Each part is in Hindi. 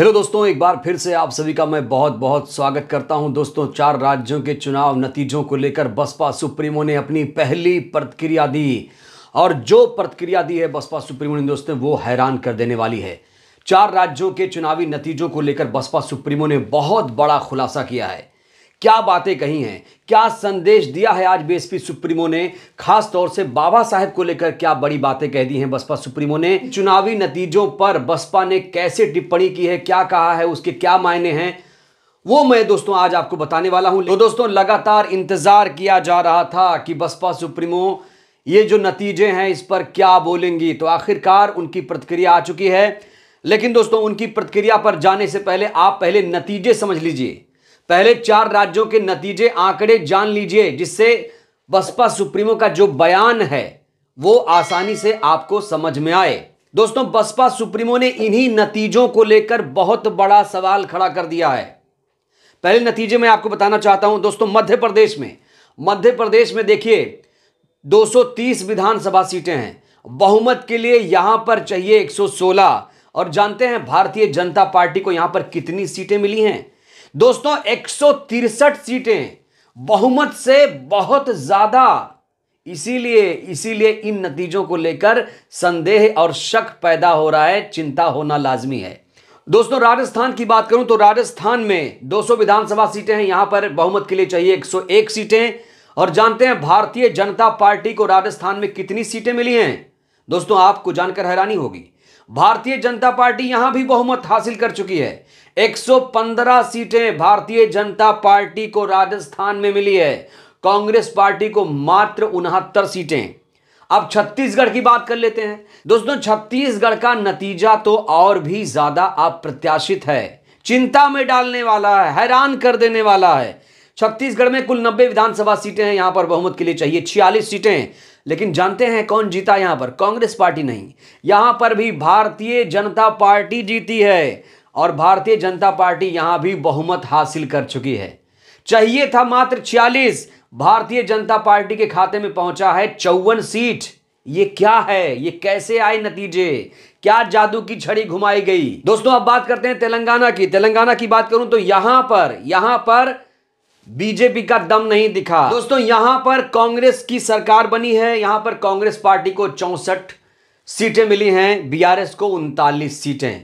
हेलो दोस्तों एक बार फिर से आप सभी का मैं बहुत बहुत स्वागत करता हूं दोस्तों चार राज्यों के चुनाव नतीजों को लेकर बसपा सुप्रीमो ने अपनी पहली प्रतिक्रिया दी और जो प्रतिक्रिया दी है बसपा सुप्रीमो ने दोस्तों वो हैरान कर देने वाली है चार राज्यों के चुनावी नतीजों को लेकर बसपा सुप्रीमो ने बहुत बड़ा खुलासा किया है क्या बातें कही हैं क्या संदेश दिया है आज बीएसपी सुप्रीमो ने खास तौर से बाबा साहेब को लेकर क्या बड़ी बातें कह दी हैं बसपा सुप्रीमो ने चुनावी नतीजों पर बसपा ने कैसे टिप्पणी की है क्या कहा है उसके क्या मायने हैं वो मैं दोस्तों आज आपको बताने वाला हूं तो दोस्तों लगातार इंतजार किया जा रहा था कि बसपा सुप्रीमो ये जो नतीजे हैं इस पर क्या बोलेंगी तो आखिरकार उनकी प्रतिक्रिया आ चुकी है लेकिन दोस्तों उनकी प्रतिक्रिया पर जाने से पहले आप पहले नतीजे समझ लीजिए पहले चार राज्यों के नतीजे आंकड़े जान लीजिए जिससे बसपा सुप्रीमो का जो बयान है वो आसानी से आपको समझ में आए दोस्तों बसपा सुप्रीमो ने इन्हीं नतीजों को लेकर बहुत बड़ा सवाल खड़ा कर दिया है पहले नतीजे मैं आपको बताना चाहता हूं दोस्तों मध्य प्रदेश में मध्य प्रदेश में देखिए 230 विधानसभा सीटें हैं बहुमत के लिए यहां पर चाहिए 116 और जानते हैं भारतीय जनता पार्टी को यहां पर कितनी सीटें मिली हैं दोस्तों एक सीटें बहुमत से बहुत ज्यादा इसीलिए इसीलिए इन नतीजों को लेकर संदेह और शक पैदा हो रहा है चिंता होना लाजमी है दोस्तों राजस्थान की बात करूं तो राजस्थान में 200 विधानसभा सीटें हैं यहां पर बहुमत के लिए चाहिए 101 सीटें और जानते हैं भारतीय जनता पार्टी को राजस्थान में कितनी सीटें मिली हैं दोस्तों आपको जानकर हैरानी होगी भारतीय जनता पार्टी यहां भी बहुमत हासिल कर चुकी है 115 सीटें भारतीय जनता पार्टी को राजस्थान में मिली है कांग्रेस पार्टी को मात्र उनहत्तर सीटें अब छत्तीसगढ़ की बात कर लेते हैं दोस्तों छत्तीसगढ़ का नतीजा तो और भी ज्यादा अप्रत्याशित है चिंता में डालने वाला है हैरान कर देने वाला है छत्तीसगढ़ में कुल नब्बे विधानसभा सीटें हैं यहां पर बहुमत के लिए चाहिए छियालीस सीटें लेकिन जानते हैं कौन जीता यहां पर कांग्रेस पार्टी नहीं यहां पर भी भारतीय जनता पार्टी जीती है और भारतीय जनता पार्टी यहां भी बहुमत हासिल कर चुकी है चाहिए था मात्र छियालीस भारतीय जनता पार्टी के खाते में पहुंचा है चौवन सीट ये क्या है ये कैसे आए नतीजे क्या जादू की छड़ी घुमाई गई दोस्तों अब बात करते हैं तेलंगाना की तेलंगाना की बात करूं तो यहां पर यहां पर बीजेपी का दम नहीं दिखा दोस्तों यहां पर कांग्रेस की सरकार बनी है यहां पर कांग्रेस पार्टी को चौसठ सीटें मिली हैं बीआरएस को उनतालीस सीटें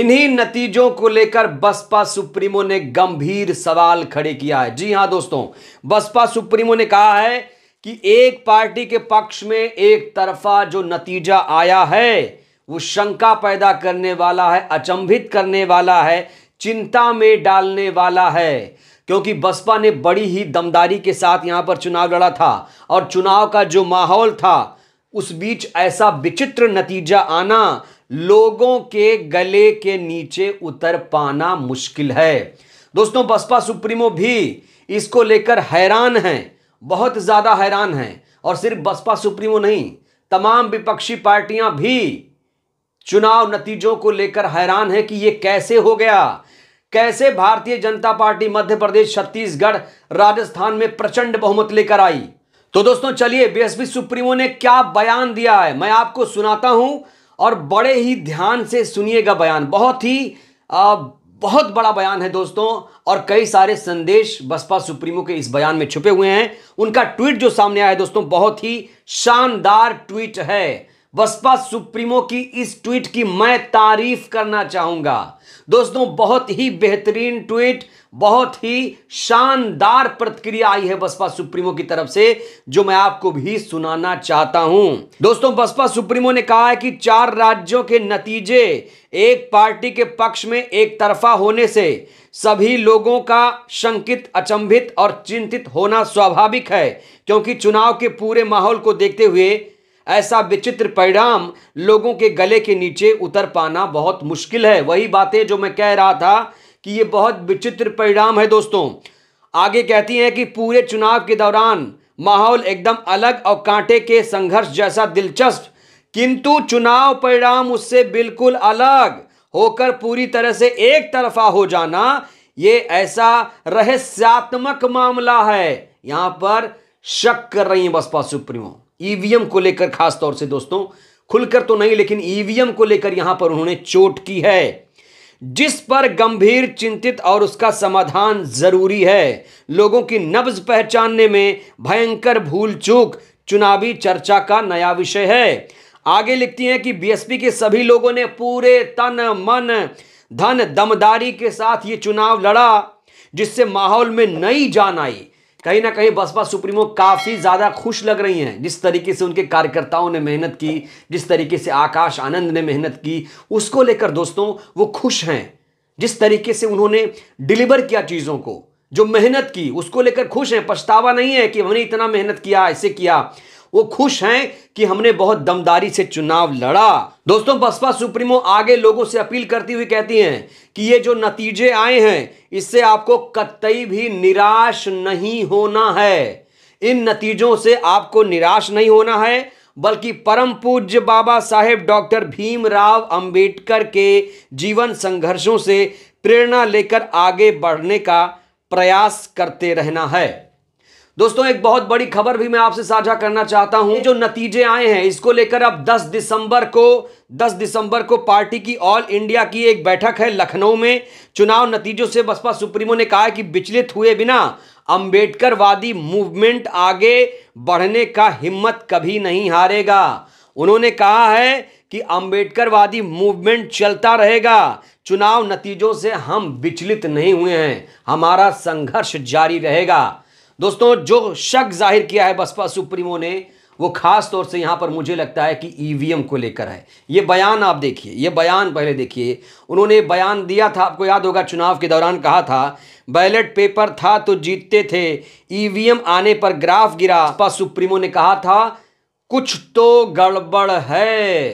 इन्हीं नतीजों को लेकर बसपा सुप्रीमो ने गंभीर सवाल खड़े किया है जी हां दोस्तों बसपा सुप्रीमो ने कहा है कि एक पार्टी के पक्ष में एक तरफा जो नतीजा आया है वो शंका पैदा करने वाला है अचंभित करने वाला है चिंता में डालने वाला है क्योंकि बसपा ने बड़ी ही दमदारी के साथ यहाँ पर चुनाव लड़ा था और चुनाव का जो माहौल था उस बीच ऐसा विचित्र नतीजा आना लोगों के गले के नीचे उतर पाना मुश्किल है दोस्तों बसपा सुप्रीमो भी इसको लेकर हैरान हैं बहुत ज़्यादा हैरान हैं और सिर्फ बसपा सुप्रीमो नहीं तमाम विपक्षी पार्टियां भी चुनाव नतीजों को लेकर हैरान है कि ये कैसे हो गया कैसे भारतीय जनता पार्टी मध्य प्रदेश छत्तीसगढ़ राजस्थान में प्रचंड बहुमत लेकर आई तो दोस्तों चलिए बीएसपी सुप्रीमो ने क्या बयान दिया है मैं आपको सुनाता हूं और बड़े ही ध्यान से सुनिएगा बयान बहुत ही आ, बहुत बड़ा बयान है दोस्तों और कई सारे संदेश बसपा सुप्रीमो के इस बयान में छुपे हुए हैं उनका ट्वीट जो सामने आया है दोस्तों बहुत ही शानदार ट्वीट है बसपा सुप्रीमो की इस ट्वीट की मैं तारीफ करना चाहूंगा दोस्तों बहुत ही बेहतरीन ट्वीट बहुत ही शानदार प्रतिक्रिया आई है बसपा सुप्रीमो की तरफ से जो मैं आपको भी सुनाना चाहता हूं दोस्तों बसपा सुप्रीमो ने कहा है कि चार राज्यों के नतीजे एक पार्टी के पक्ष में एक तरफा होने से सभी लोगों का शंकित अचंभित और चिंतित होना स्वाभाविक है क्योंकि चुनाव के पूरे माहौल को देखते हुए ऐसा विचित्र परिणाम लोगों के गले के नीचे उतर पाना बहुत मुश्किल है वही बातें जो मैं कह रहा था कि ये बहुत विचित्र परिणाम है दोस्तों आगे कहती हैं कि पूरे चुनाव के दौरान माहौल एकदम अलग और कांटे के संघर्ष जैसा दिलचस्प किंतु चुनाव परिणाम उससे बिल्कुल अलग होकर पूरी तरह से एक तरफा हो जाना ये ऐसा रहस्यात्मक मामला है यहां पर शक कर रही है बसपा सुप्रीमो ईवीएम को लेकर खास तौर से दोस्तों खुलकर तो नहीं लेकिन ईवीएम को लेकर यहां पर उन्होंने चोट की है जिस पर गंभीर चिंतित और उसका समाधान जरूरी है लोगों की नब्ज पहचानने में भयंकर भूल चूक चुनावी चर्चा का नया विषय है आगे लिखती हैं कि बीएसपी के सभी लोगों ने पूरे तन मन धन दमदारी के साथ ये चुनाव लड़ा जिससे माहौल में नई जान आई कहीं ना कहीं बसपा सुप्रीमो काफ़ी ज़्यादा खुश लग रही हैं जिस तरीके से उनके कार्यकर्ताओं ने मेहनत की जिस तरीके से आकाश आनंद ने मेहनत की उसको लेकर दोस्तों वो खुश हैं जिस तरीके से उन्होंने डिलीवर किया चीज़ों को जो मेहनत की उसको लेकर खुश हैं पछतावा नहीं है कि हमने इतना मेहनत किया ऐसे किया वो खुश हैं कि हमने बहुत दमदारी से चुनाव लड़ा दोस्तों बसपा सुप्रीमो आगे लोगों से अपील करती हुई कहती हैं कि ये जो नतीजे आए हैं इससे आपको कतई भी निराश नहीं होना है इन नतीजों से आपको निराश नहीं होना है बल्कि परम पूज्य बाबा साहेब डॉक्टर भीमराव अंबेडकर के जीवन संघर्षों से प्रेरणा लेकर आगे बढ़ने का प्रयास करते रहना है दोस्तों एक बहुत बड़ी खबर भी मैं आपसे साझा करना चाहता हूं जो नतीजे आए हैं इसको लेकर अब 10 दिसंबर को 10 दिसंबर को पार्टी की ऑल इंडिया की एक बैठक है लखनऊ में चुनाव नतीजों से बसपा सुप्रीमो ने कहा कि विचलित हुए बिना अंबेडकरवादी मूवमेंट आगे बढ़ने का हिम्मत कभी नहीं हारेगा उन्होंने कहा है कि अंबेडकरवादी मूवमेंट चलता रहेगा चुनाव नतीजों से हम विचलित नहीं हुए हैं हमारा संघर्ष जारी रहेगा दोस्तों जो शक जाहिर किया है बसपा सुप्रीमो ने वो खास तौर से यहाँ पर मुझे लगता है कि ईवीएम को लेकर है ये बयान आप देखिए ये बयान पहले देखिए उन्होंने बयान दिया था आपको याद होगा चुनाव के दौरान कहा था बैलेट पेपर था तो जीतते थे ईवीएम आने पर ग्राफ गिरा बसपा सुप्रीमो ने कहा था कुछ तो गड़बड़ है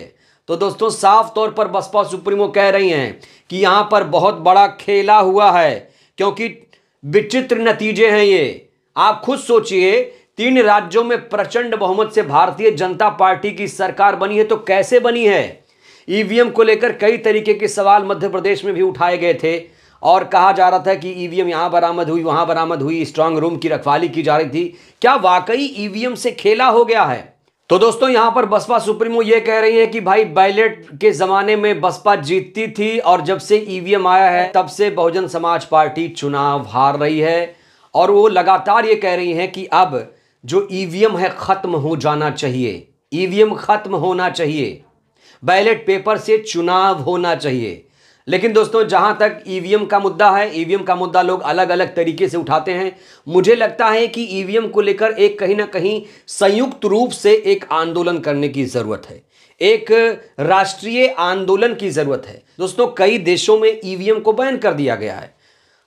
तो दोस्तों साफ तौर पर बसपा सुप्रीमो कह रही हैं कि यहाँ पर बहुत बड़ा खेला हुआ है क्योंकि विचित्र नतीजे हैं ये आप खुद सोचिए तीन राज्यों में प्रचंड बहुमत से भारतीय जनता पार्टी की सरकार बनी है तो कैसे बनी है ईवीएम e को लेकर कई तरीके के सवाल मध्य प्रदेश में भी उठाए गए थे और कहा जा रहा था कि ईवीएम e यहां बरामद हुई वहां बरामद हुई स्ट्रांग रूम की रखवाली की जा रही थी क्या वाकई ईवीएम e से खेला हो गया है तो दोस्तों यहां पर बसपा सुप्रीमो ये कह रही है कि भाई बैलेट के जमाने में बसपा जीतती थी और जब से ईवीएम आया है तब से बहुजन समाज पार्टी चुनाव हार रही है और वो लगातार ये कह रही हैं कि अब जो ईवीएम है ख़त्म हो जाना चाहिए ईवीएम ख़त्म होना चाहिए बैलेट पेपर से चुनाव होना चाहिए लेकिन दोस्तों जहां तक ईवीएम का मुद्दा है ईवीएम का मुद्दा लोग अलग अलग तरीके से उठाते हैं मुझे लगता है कि ईवीएम को लेकर एक कहीं ना कहीं संयुक्त रूप से एक आंदोलन करने की ज़रूरत है एक राष्ट्रीय आंदोलन की ज़रूरत है दोस्तों कई देशों में ईवीएम को बैन कर दिया गया है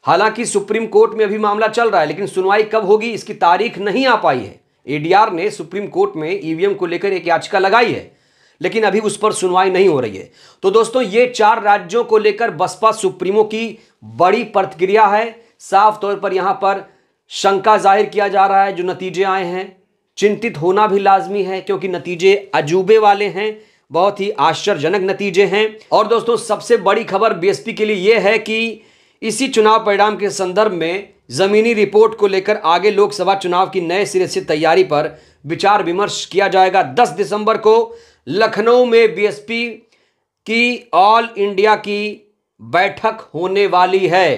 हालांकि सुप्रीम कोर्ट में अभी मामला चल रहा है लेकिन सुनवाई कब होगी इसकी तारीख नहीं आ पाई है एडीआर ने सुप्रीम कोर्ट में ईवीएम को लेकर एक याचिका लगाई है लेकिन अभी उस पर सुनवाई नहीं हो रही है तो दोस्तों ये चार राज्यों को लेकर बसपा सुप्रीमो की बड़ी प्रतिक्रिया है साफ तौर पर यहां पर शंका जाहिर किया जा रहा है जो नतीजे आए हैं चिंतित होना भी लाजमी है क्योंकि नतीजे अजूबे वाले हैं बहुत ही आश्चर्यजनक नतीजे हैं और दोस्तों सबसे बड़ी खबर बीएसपी के लिए यह है कि इसी चुनाव परिणाम के संदर्भ में जमीनी रिपोर्ट को लेकर आगे लोकसभा चुनाव की नए सिरे से तैयारी पर विचार विमर्श किया जाएगा 10 दिसंबर को लखनऊ में बीएसपी की ऑल इंडिया की बैठक होने वाली है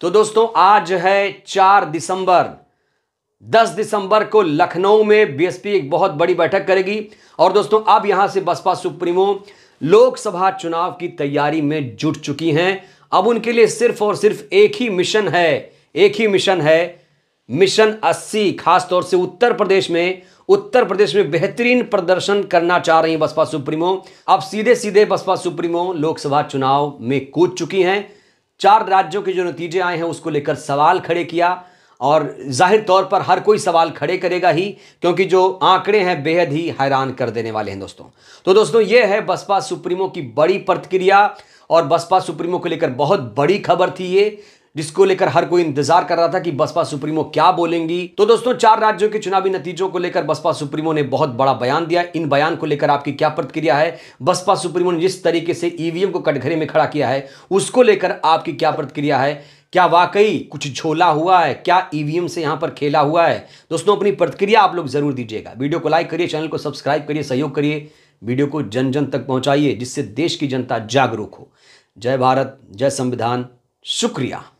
तो दोस्तों आज है चार दिसंबर 10 दिसंबर को लखनऊ में बीएसपी एक बहुत बड़ी बैठक करेगी और दोस्तों अब यहां से बसपा सुप्रीमो लोकसभा चुनाव की तैयारी में जुट चुकी हैं अब उनके लिए सिर्फ और सिर्फ एक ही मिशन है एक ही मिशन है मिशन 80 खास तौर से उत्तर प्रदेश में उत्तर प्रदेश में बेहतरीन प्रदर्शन करना चाह रही बसपा सुप्रीमो अब सीधे सीधे बसपा सुप्रीमो लोकसभा चुनाव में कूद चुकी हैं चार राज्यों के जो नतीजे आए हैं उसको लेकर सवाल खड़े किया और जाहिर तौर पर हर कोई सवाल खड़े करेगा ही क्योंकि जो आंकड़े हैं बेहद ही हैरान कर देने वाले हैं दोस्तों तो दोस्तों ये है बसपा सुप्रीमो की बड़ी प्रतिक्रिया और बसपा सुप्रीमो को लेकर बहुत बड़ी खबर थी ये जिसको लेकर हर कोई इंतजार कर रहा था कि बसपा सुप्रीमो क्या बोलेंगी तो दोस्तों चार राज्यों के चुनावी नतीजों को लेकर बसपा सुप्रीमो ने बहुत बड़ा बयान दिया इन बयान को लेकर आपकी क्या प्रतिक्रिया है बसपा सुप्रीमो ने जिस तरीके से ईवीएम को कटघरे में खड़ा किया है उसको लेकर आपकी क्या प्रतिक्रिया है क्या वाकई कुछ झोला हुआ है क्या ईवीएम e से यहाँ पर खेला हुआ है दोस्तों अपनी प्रतिक्रिया आप लोग जरूर दीजिएगा वीडियो को लाइक करिए चैनल को सब्सक्राइब करिए सहयोग करिए वीडियो को जन जन तक पहुंचाइए जिससे देश की जनता जागरूक हो जय भारत जय संविधान शुक्रिया